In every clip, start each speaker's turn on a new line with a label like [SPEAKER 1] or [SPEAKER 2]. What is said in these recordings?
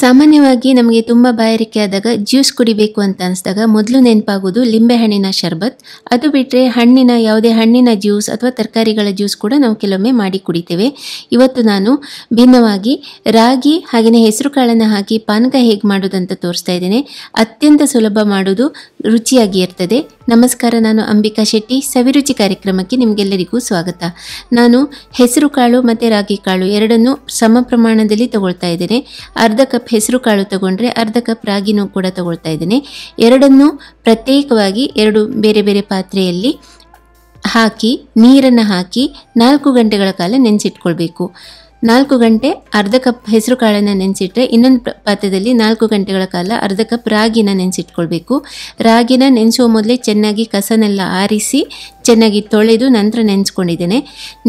[SPEAKER 1] ಸಾಮಾನ್ಯವಾಗಿ ನಮಗೆ ತುಂಬ ಬಾಯಾರಿಕೆ ಆದಾಗ ಜ್ಯೂಸ್ ಕುಡಿಬೇಕು ಅಂತ ಅನಿಸಿದಾಗ ಮೊದಲು ನೆನಪಾಗೋದು ಲಿಂಬೆಹಣ್ಣಿನ ಶರ್ಬತ್ ಅದು ಬಿಟ್ಟರೆ ಹಣ್ಣಿನ ಯಾವುದೇ ಹಣ್ಣಿನ ಜ್ಯೂಸ್ ಅಥವಾ ತರಕಾರಿಗಳ ಜ್ಯೂಸ್ ಕೂಡ ನಾವು ಕೆಲವೊಮ್ಮೆ ಮಾಡಿ ಕುಡಿತೇವೆ ಇವತ್ತು ನಾನು ಭಿನ್ನವಾಗಿ ರಾಗಿ ಹಾಗೆಯೇ ಹೆಸರು ಕಾಳನ್ನು ಹಾಕಿ ಪಾನಕ ಹೇಗೆ ಮಾಡೋದಂತ ತೋರಿಸ್ತಾ ಇದ್ದೇನೆ ಅತ್ಯಂತ ಸುಲಭ ಮಾಡೋದು ರುಚಿಯಾಗಿ ಇರ್ತದೆ ನಮಸ್ಕಾರ ನಾನು ಅಂಬಿಕಾ ಶೆಟ್ಟಿ ಸವಿರುಚಿ ಕಾರ್ಯಕ್ರಮಕ್ಕೆ ನಿಮಗೆಲ್ಲರಿಗೂ ಸ್ವಾಗತ ನಾನು ಹೆಸರು ಕಾಳು ಮತ್ತು ರಾಗಿ ಕಾಳು ಎರಡನ್ನೂ ಸಮ ಪ್ರಮಾಣದಲ್ಲಿ ತಗೊಳ್ತಾ ಇದ್ದೇನೆ ಅರ್ಧ ಕಪ್ ಹೆಸರು ಕಾಳು ತಗೊಂಡ್ರೆ ಅರ್ಧ ಕಪ್ ರಾಗಿನೂ ಕೂಡ ತಗೊಳ್ತಾ ಇದ್ದೇನೆ ಎರಡನ್ನೂ ಪ್ರತ್ಯೇಕವಾಗಿ ಎರಡು ಬೇರೆ ಬೇರೆ ಪಾತ್ರೆಯಲ್ಲಿ ಹಾಕಿ ನೀರನ್ನು ಹಾಕಿ ನಾಲ್ಕು ಗಂಟೆಗಳ ಕಾಲ ನೆನೆಸಿಟ್ಕೊಳ್ಬೇಕು ನಾಲ್ಕು ಗಂಟೆ ಅರ್ಧ ಕಪ್ ಹೆಸರು ಕಾಳನ್ನು ನೆನೆಸಿಟ್ಟರೆ ಇನ್ನೊಂದು ಪಾತ್ರದಲ್ಲಿ ನಾಲ್ಕು ಗಂಟೆಗಳ ಕಾಲ ಅರ್ಧ ಕಪ್ ರಾಗಿನ ನೆನೆಸಿಟ್ಕೊಳ್ಬೇಕು ರಾಗಿನ ನೆನೆಸುವ ಮೊದಲೇ ಚೆನ್ನಾಗಿ ಕಸನೆಲ್ಲ ಆರಿಸಿ ಚೆನ್ನಾಗಿ ತೊಳೆದು ನಂತರ ನೆನೆಸ್ಕೊಂಡಿದ್ದೇನೆ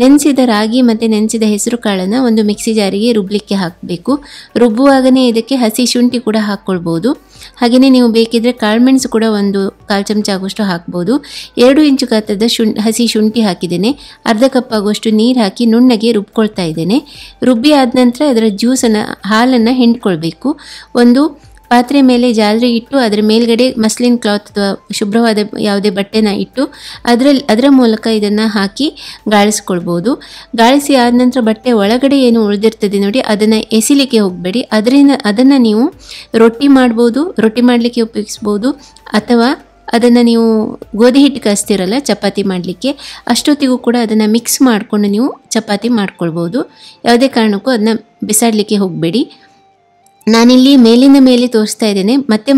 [SPEAKER 1] ನೆನೆಸಿದ ರಾಗಿ ಮತ್ತು ನೆನೆಸಿದ ಹೆಸರು ಕಾಳನ್ನು ಒಂದು ಮಿಕ್ಸಿ ಜಾರಿಗೆ ರುಬ್ಲಿಕ್ಕೆ ಹಾಕಬೇಕು ರುಬ್ಬುವಾಗನೇ ಇದಕ್ಕೆ ಹಸಿ ಶುಂಠಿ ಕೂಡ ಹಾಕ್ಕೊಳ್ಬೋದು ಹಾಗೆಯೇ ನೀವು ಬೇಕಿದ್ದರೆ ಕಾಳುಮೆಣಸು ಕೂಡ ಒಂದು ಕಾಲು ಚಮಚ ಆಗುವಷ್ಟು ಹಾಕ್ಬೋದು ಎರಡು ಇಂಚು ಗಾತ್ರದ ಶುಂ ಹಸಿ ಶುಂಠಿ ಹಾಕಿದ್ದೇನೆ ಅರ್ಧ ಕಪ್ ಆಗುವಷ್ಟು ನೀರು ಹಾಕಿ ನುಣ್ಣಗೆ ರುಬ್ಕೊಳ್ತಾ ಇದ್ದೇನೆ ರುಬ್ಬಿ ಆದ ನಂತರ ಅದರ ಜ್ಯೂಸನ್ನು ಹಾಲನ್ನು ಹಿಂಡ್ಕೊಳ್ಬೇಕು ಒಂದು ಪಾತ್ರೆ ಮೇಲೆ ಜಾಲರಿ ಇಟ್ಟು ಅದರ ಮೇಲ್ಗಡೆ ಮಸ್ಲಿನ್ ಕ್ಲಾತ್ ಅಥವಾ ಶುಭ್ರವಾದ ಯಾವುದೇ ಬಟ್ಟೆನ ಇಟ್ಟು ಅದರಲ್ಲಿ ಅದರ ಮೂಲಕ ಇದನ್ನು ಹಾಕಿ ಗಾಳಿಸ್ಕೊಳ್ಬೋದು ಗಾಳಿಸಿ ಆದ ನಂತರ ಬಟ್ಟೆ ಒಳಗಡೆ ಏನು ಉಳಿದಿರ್ತದೆ ನೋಡಿ ಅದನ್ನು ಎಸಿಲಿಕ್ಕೆ ಹೋಗಬೇಡಿ ಅದರಿಂದ ಅದನ್ನು ನೀವು ರೊಟ್ಟಿ ಮಾಡ್ಬೋದು ರೊಟ್ಟಿ ಮಾಡಲಿಕ್ಕೆ ಉಪಯೋಗಿಸ್ಬೋದು ಅಥವಾ ಅದನ್ನು ನೀವು ಗೋಧಿ ಹಿಟ್ಟು ಕಸ್ತಿರಲ್ಲ ಚಪಾತಿ ಮಾಡಲಿಕ್ಕೆ ಅಷ್ಟೊತ್ತಿಗೂ ಕೂಡ ಅದನ್ನು ಮಿಕ್ಸ್ ಮಾಡಿಕೊಂಡು ನೀವು ಚಪಾತಿ ಮಾಡ್ಕೊಳ್ಬೋದು ಯಾವುದೇ ಕಾರಣಕ್ಕೂ ಅದನ್ನ ಬಿಸಾಡಲಿಕ್ಕೆ ಹೋಗಬೇಡಿ ನಾನಿಲ್ಲಿ ಮೇಲಿನ ಮೇಲೆ ತೋರಿಸ್ತಾ ಇದ್ದೇನೆ ಮತ್ತೆ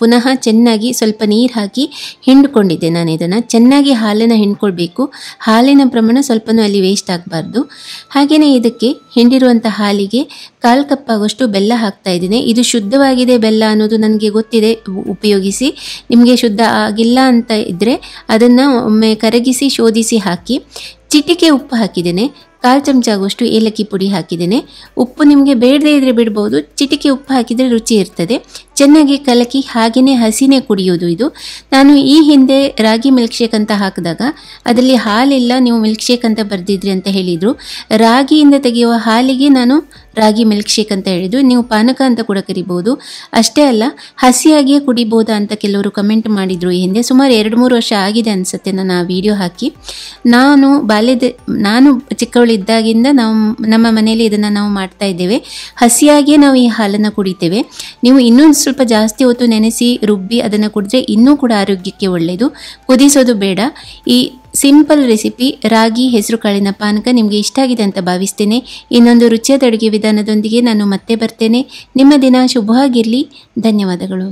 [SPEAKER 1] ಪುನಃ ಚೆನ್ನಾಗಿ ಸ್ವಲ್ಪ ನೀರು ಹಾಕಿ ಹಿಂಡ್ಕೊಂಡಿದ್ದೆ ನಾನು ಇದನ್ನು ಚೆನ್ನಾಗಿ ಹಾಲನ್ನು ಹಿಂಡ್ಕೊಳ್ಬೇಕು ಹಾಲಿನ ಪ್ರಮಾಣ ಸ್ವಲ್ಪನೂ ಅಲ್ಲಿ ವೇಸ್ಟ್ ಆಗಬಾರ್ದು ಹಾಗೆಯೇ ಇದಕ್ಕೆ ಹಿಂಡಿರುವಂಥ ಹಾಲಿಗೆ ಕಾಲು ಕಪ್ ಬೆಲ್ಲ ಹಾಕ್ತಾ ಇದ್ದೀನಿ ಇದು ಶುದ್ಧವಾಗಿದೆ ಬೆಲ್ಲ ಅನ್ನೋದು ನನಗೆ ಗೊತ್ತಿದೆ ಉಪಯೋಗಿಸಿ ನಿಮಗೆ ಶುದ್ಧ ಆಗಿಲ್ಲ ಅಂತ ಇದ್ದರೆ ಅದನ್ನು ಒಮ್ಮೆ ಕರಗಿಸಿ ಶೋಧಿಸಿ ಹಾಕಿ ಚಿಟಿಕೆ ಉಪ್ಪು ಹಾಕಿದ್ದೇನೆ ಕಾಲು ಚಮಚ ಆಗುವಷ್ಟು ಏಲಕ್ಕಿ ಪುಡಿ ಹಾಕಿದ್ದೇನೆ ಉಪ್ಪು ನಿಮಗೆ ಬೇಡದೇ ಇದ್ದರೆ ಬಿಡ್ಬೋದು ಚಿಟಿಕೆ ಉಪ್ಪು ಹಾಕಿದರೆ ರುಚಿ ಇರ್ತದೆ ಚೆನ್ನಾಗಿ ಕಲಕಿ ಹಾಗೆಯೇ ಹಸಿನೇ ಕುಡಿಯೋದು ಇದು ನಾನು ಈ ಹಿಂದೆ ರಾಗಿ ಮಿಲ್ಕ್ ಶೇಕ್ ಅಂತ ಹಾಕಿದಾಗ ಅದರಲ್ಲಿ ಹಾಲಿಲ್ಲ ನೀವು ಮಿಲ್ಕ್ ಶೇಕ್ ಅಂತ ಬರೆದಿದ್ರಿ ಅಂತ ಹೇಳಿದರು ರಾಗಿಯಿಂದ ತೆಗೆಯುವ ಹಾಲಿಗೆ ನಾನು ರಾಗಿ ಮಿಲ್ಕ್ ಶೇಕ್ ಅಂತ ಹೇಳಿದ್ರು ನೀವು ಪಾನಕ ಅಂತ ಕೂಡ ಕರಿಬೋದು ಅಷ್ಟೇ ಅಲ್ಲ ಹಸಿಯಾಗಿಯೇ ಕುಡಿಬೋದಾ ಅಂತ ಕೆಲವರು ಕಮೆಂಟ್ ಮಾಡಿದರು ಈ ಹಿಂದೆ ಸುಮಾರು ಎರಡು ಮೂರು ವರ್ಷ ಆಗಿದೆ ಅನಿಸುತ್ತೆ ನಾನು ಆ ವಿಡಿಯೋ ಹಾಕಿ ನಾನು ಬಾಲ್ಯದ ನಾನು ಚಿಕ್ಕವಳಿದ್ದಾಗಿಂದ ನಾವು ನಮ್ಮ ಮನೆಯಲ್ಲಿ ಇದನ್ನು ನಾವು ಮಾಡ್ತಾ ಇದ್ದೇವೆ ಹಸಿಯಾಗಿಯೇ ನಾವು ಈ ಹಾಲನ್ನು ಕುಡಿತೇವೆ ನೀವು ಇನ್ನೊಂದು ಸ್ವಲ್ಪ ಜಾಸ್ತಿ ಹೊತ್ತು ನೆನೆಸಿ ರುಬ್ಬಿ ಅದನ್ನು ಕುಡಿದ್ರೆ ಇನ್ನೂ ಕೂಡ ಆರೋಗ್ಯಕ್ಕೆ ಒಳ್ಳೆಯದು ಕುದಿಸೋದು ಬೇಡ ಈ ಸಿಂಪಲ್ ರೆಸಿಪಿ ರಾಗಿ ಹೆಸರು ಕಾಳಿನ ಪಾನಕ ನಿಮಗೆ ಇಷ್ಟ ಆಗಿದೆ ಅಂತ ಭಾವಿಸ್ತೇನೆ ಇನ್ನೊಂದು ರುಚಿಯಾದ ಅಡುಗೆ ವಿಧಾನದೊಂದಿಗೆ ನಾನು ಮತ್ತೆ ಬರ್ತೇನೆ ನಿಮ್ಮ ದಿನ ಶುಭವಾಗಿರಲಿ ಧನ್ಯವಾದಗಳು